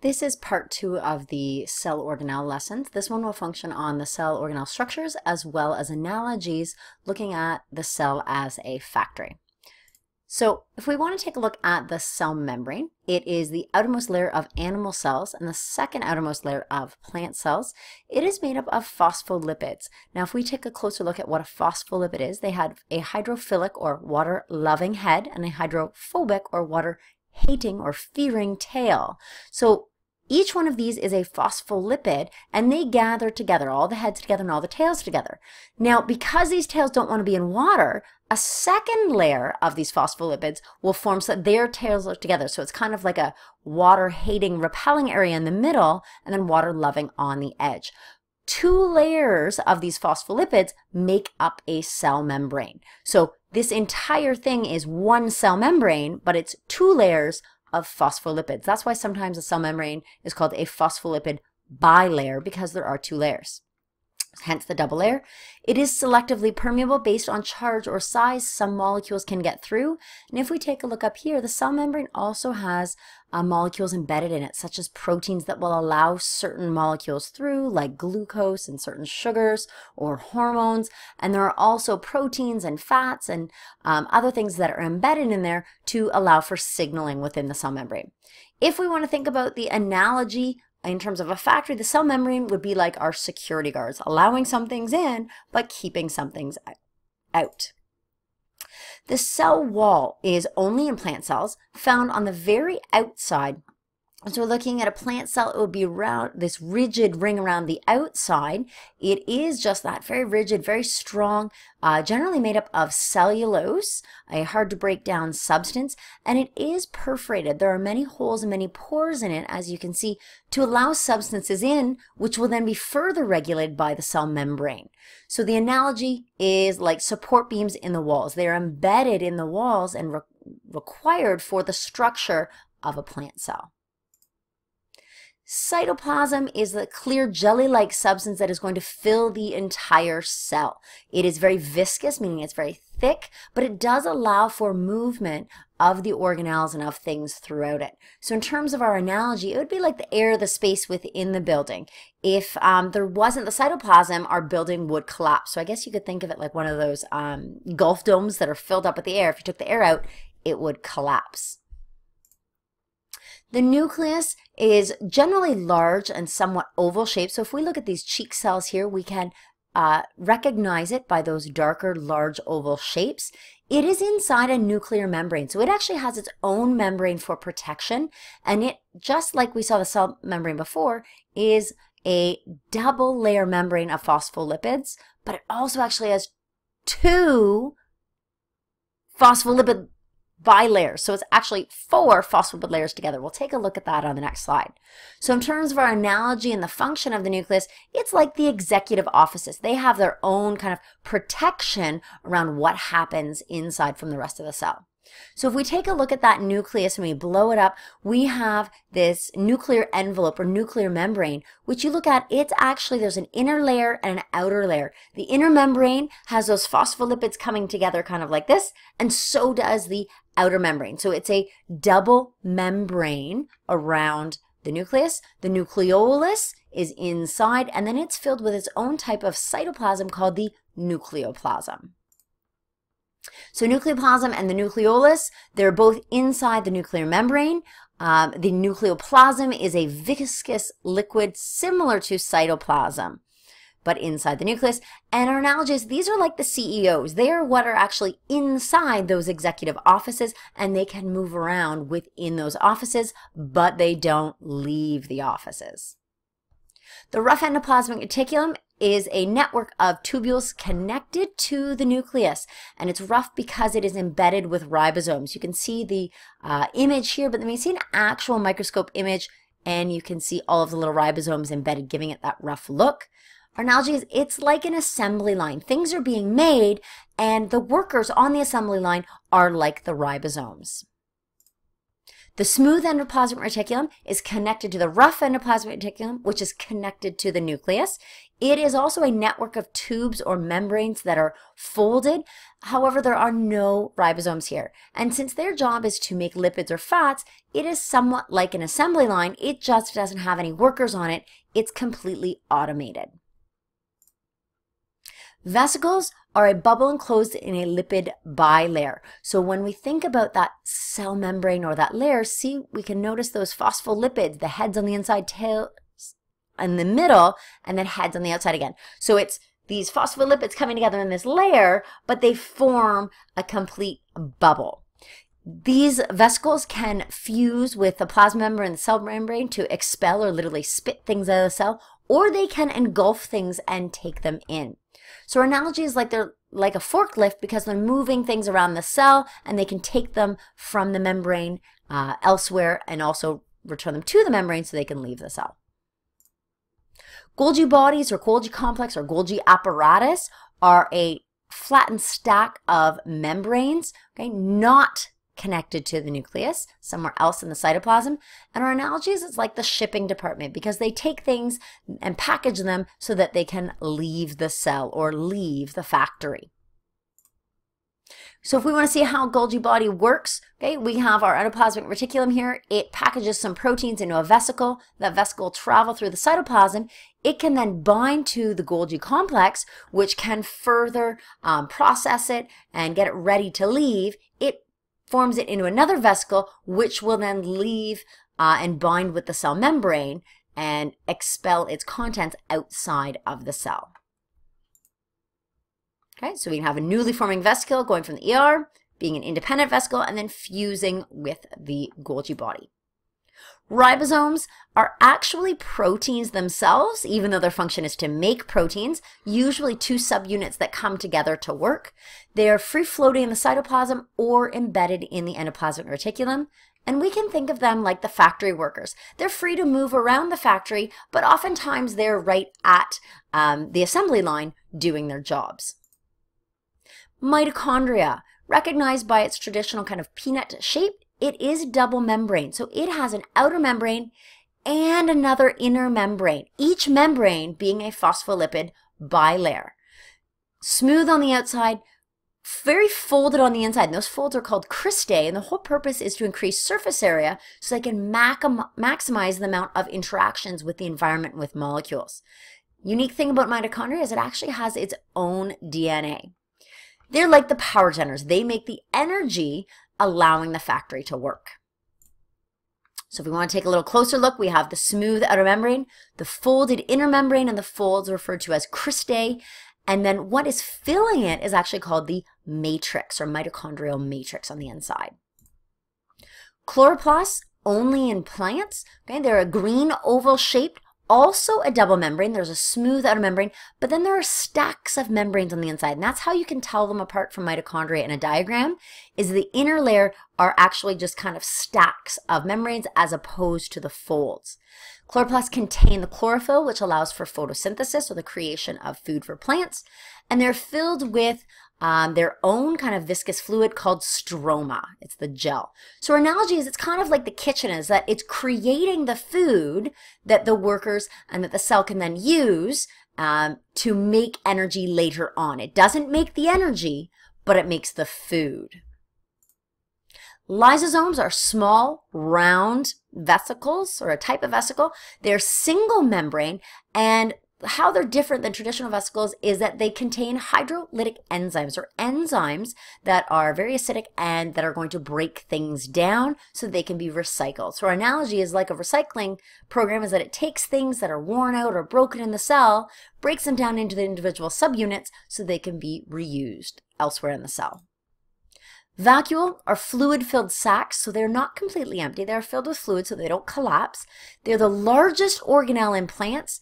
This is part two of the cell organelle lessons. This one will function on the cell organelle structures as well as analogies looking at the cell as a factory. So if we want to take a look at the cell membrane, it is the outermost layer of animal cells and the second outermost layer of plant cells. It is made up of phospholipids. Now, if we take a closer look at what a phospholipid is, they have a hydrophilic or water-loving head and a hydrophobic or water hating, or fearing tail. So each one of these is a phospholipid, and they gather together, all the heads together and all the tails together. Now, because these tails don't want to be in water, a second layer of these phospholipids will form so their tails are together. So it's kind of like a water hating, repelling area in the middle, and then water loving on the edge two layers of these phospholipids make up a cell membrane. So this entire thing is one cell membrane, but it's two layers of phospholipids. That's why sometimes a cell membrane is called a phospholipid bilayer because there are two layers hence the double layer. It is selectively permeable based on charge or size some molecules can get through. And if we take a look up here, the cell membrane also has uh, molecules embedded in it, such as proteins that will allow certain molecules through, like glucose and certain sugars or hormones. And there are also proteins and fats and um, other things that are embedded in there to allow for signaling within the cell membrane. If we want to think about the analogy in terms of a factory, the cell membrane would be like our security guards, allowing some things in, but keeping some things out. The cell wall is only in plant cells, found on the very outside so we're looking at a plant cell, it would be round, this rigid ring around the outside. It is just that, very rigid, very strong, uh, generally made up of cellulose, a hard to break down substance, and it is perforated. There are many holes and many pores in it, as you can see, to allow substances in, which will then be further regulated by the cell membrane. So the analogy is like support beams in the walls. They're embedded in the walls and re required for the structure of a plant cell. Cytoplasm is the clear jelly-like substance that is going to fill the entire cell. It is very viscous, meaning it's very thick, but it does allow for movement of the organelles and of things throughout it. So in terms of our analogy, it would be like the air, the space within the building. If um, there wasn't the cytoplasm, our building would collapse. So I guess you could think of it like one of those um, golf domes that are filled up with the air. If you took the air out, it would collapse. The nucleus is generally large and somewhat oval shaped. So if we look at these cheek cells here, we can uh, recognize it by those darker, large oval shapes. It is inside a nuclear membrane. So it actually has its own membrane for protection. And it, just like we saw the cell membrane before, is a double layer membrane of phospholipids, but it also actually has two phospholipid by layers. So it's actually four phospholipid layers together. We'll take a look at that on the next slide. So in terms of our analogy and the function of the nucleus, it's like the executive offices. They have their own kind of protection around what happens inside from the rest of the cell. So if we take a look at that nucleus and we blow it up, we have this nuclear envelope or nuclear membrane, which you look at, it's actually, there's an inner layer and an outer layer. The inner membrane has those phospholipids coming together kind of like this, and so does the outer membrane. So it's a double membrane around the nucleus. The nucleolus is inside, and then it's filled with its own type of cytoplasm called the nucleoplasm. So nucleoplasm and the nucleolus, they're both inside the nuclear membrane. Um, the nucleoplasm is a viscous liquid similar to cytoplasm, but inside the nucleus. And our analogy is these are like the CEOs. They are what are actually inside those executive offices, and they can move around within those offices, but they don't leave the offices. The rough endoplasmic reticulum is a network of tubules connected to the nucleus, and it's rough because it is embedded with ribosomes. You can see the uh, image here, but then we see an actual microscope image, and you can see all of the little ribosomes embedded, giving it that rough look. Our analogy is it's like an assembly line. Things are being made, and the workers on the assembly line are like the ribosomes. The smooth endoplasmic reticulum is connected to the rough endoplasmic reticulum, which is connected to the nucleus. It is also a network of tubes or membranes that are folded. However, there are no ribosomes here. And since their job is to make lipids or fats, it is somewhat like an assembly line. It just doesn't have any workers on it. It's completely automated. Vesicles are a bubble enclosed in a lipid bilayer. So when we think about that cell membrane or that layer, see, we can notice those phospholipids, the heads on the inside, tail in the middle, and then heads on the outside again. So it's these phospholipids coming together in this layer, but they form a complete bubble. These vesicles can fuse with the plasma membrane and the cell membrane to expel or literally spit things out of the cell, or they can engulf things and take them in. So our analogy is like they're like a forklift because they're moving things around the cell and they can take them from the membrane uh, elsewhere and also return them to the membrane so they can leave the cell. Golgi bodies or Golgi complex or Golgi apparatus are a flattened stack of membranes, okay, not connected to the nucleus, somewhere else in the cytoplasm. And our analogy is it's like the shipping department because they take things and package them so that they can leave the cell or leave the factory. So if we want to see how Golgi body works, okay, we have our endoplasmic reticulum here. It packages some proteins into a vesicle. That vesicle will travel through the cytoplasm. It can then bind to the Golgi complex, which can further um, process it and get it ready to leave. It forms it into another vesicle, which will then leave uh, and bind with the cell membrane and expel its contents outside of the cell. Okay, so we can have a newly forming vesicle going from the ER, being an independent vesicle, and then fusing with the Golgi body. Ribosomes are actually proteins themselves, even though their function is to make proteins, usually two subunits that come together to work. They are free floating in the cytoplasm or embedded in the endoplasmic reticulum. And we can think of them like the factory workers. They're free to move around the factory, but oftentimes they're right at um, the assembly line doing their jobs. Mitochondria recognized by its traditional kind of peanut shape, it is double membrane. So it has an outer membrane and another inner membrane, each membrane being a phospholipid bilayer. Smooth on the outside, very folded on the inside. And those folds are called cristae, and the whole purpose is to increase surface area so they can maximize the amount of interactions with the environment with molecules. Unique thing about mitochondria is it actually has its own DNA. They're like the power centers. They make the energy allowing the factory to work. So if we want to take a little closer look, we have the smooth outer membrane, the folded inner membrane, and the folds referred to as cristae. And then what is filling it is actually called the matrix or mitochondrial matrix on the inside. Chloroplasts only in plants. Okay, they're a green oval shaped also a double membrane. There's a smooth outer membrane, but then there are stacks of membranes on the inside. And that's how you can tell them apart from mitochondria in a diagram is the inner layer are actually just kind of stacks of membranes as opposed to the folds. Chloroplasts contain the chlorophyll, which allows for photosynthesis or the creation of food for plants, and they're filled with um, their own kind of viscous fluid called stroma. It's the gel. So our analogy is it's kind of like the kitchen is that it's creating the food that the workers and that the cell can then use um, to make energy later on. It doesn't make the energy, but it makes the food. Lysosomes are small, round vesicles or a type of vesicle. They're single membrane and how they're different than traditional vesicles is that they contain hydrolytic enzymes or enzymes that are very acidic and that are going to break things down so they can be recycled. So our analogy is like a recycling program is that it takes things that are worn out or broken in the cell, breaks them down into the individual subunits so they can be reused elsewhere in the cell. Vacuole are fluid-filled sacs, so they're not completely empty. They're filled with fluid so they don't collapse. They're the largest organelle in plants,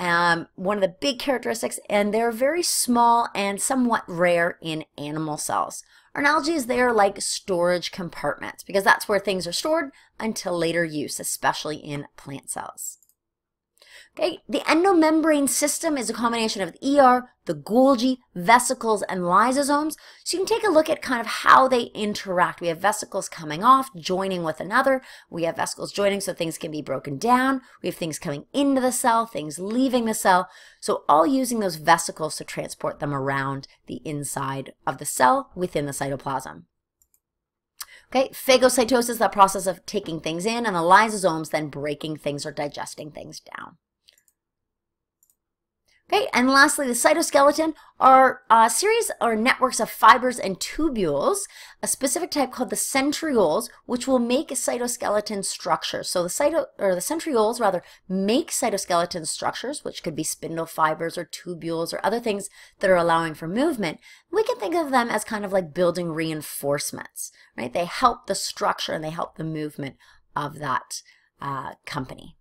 um, one of the big characteristics, and they're very small and somewhat rare in animal cells. Our analogy is they are like storage compartments because that's where things are stored until later use, especially in plant cells. Okay, the endomembrane system is a combination of the ER, the Golgi, vesicles, and lysosomes. So you can take a look at kind of how they interact. We have vesicles coming off, joining with another. We have vesicles joining so things can be broken down. We have things coming into the cell, things leaving the cell. So all using those vesicles to transport them around the inside of the cell within the cytoplasm. Okay, phagocytosis, that process of taking things in, and the lysosomes then breaking things or digesting things down. Okay, and lastly, the cytoskeleton are a series or networks of fibers and tubules, a specific type called the centrioles, which will make cytoskeleton structures. So the cyto or the centrioles rather make cytoskeleton structures, which could be spindle fibers or tubules or other things that are allowing for movement. We can think of them as kind of like building reinforcements, right? They help the structure and they help the movement of that uh, company.